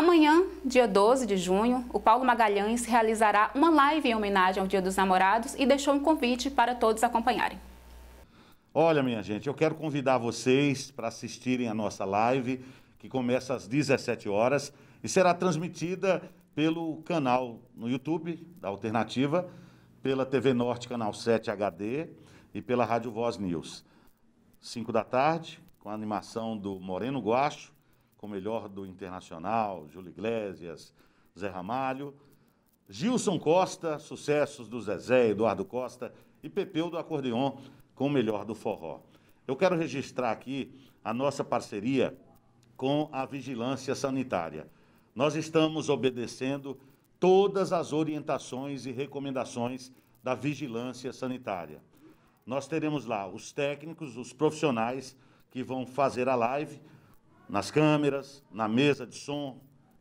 Amanhã, dia 12 de junho, o Paulo Magalhães realizará uma live em homenagem ao Dia dos Namorados e deixou um convite para todos acompanharem. Olha, minha gente, eu quero convidar vocês para assistirem a nossa live, que começa às 17 horas e será transmitida pelo canal no YouTube da Alternativa, pela TV Norte, canal 7 HD e pela Rádio Voz News. 5 da tarde, com a animação do Moreno Guacho com o melhor do Internacional, Júlio Iglesias, Zé Ramalho. Gilson Costa, sucessos do Zezé, Eduardo Costa e Pepeu do Acordeon, com o melhor do forró. Eu quero registrar aqui a nossa parceria com a Vigilância Sanitária. Nós estamos obedecendo todas as orientações e recomendações da Vigilância Sanitária. Nós teremos lá os técnicos, os profissionais que vão fazer a live nas câmeras, na mesa de som,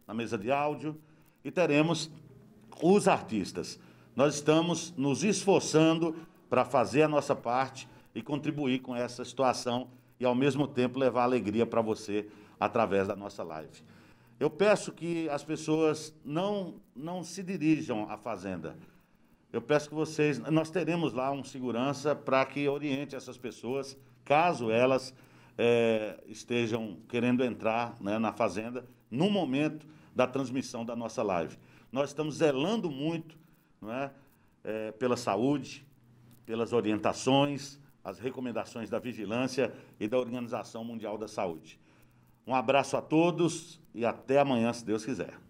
na mesa de áudio e teremos os artistas. Nós estamos nos esforçando para fazer a nossa parte e contribuir com essa situação e ao mesmo tempo levar alegria para você através da nossa live. Eu peço que as pessoas não não se dirijam à fazenda. Eu peço que vocês nós teremos lá um segurança para que oriente essas pessoas, caso elas é, estejam querendo entrar né, na Fazenda no momento da transmissão da nossa live. Nós estamos zelando muito não é, é, pela saúde, pelas orientações, as recomendações da vigilância e da Organização Mundial da Saúde. Um abraço a todos e até amanhã, se Deus quiser.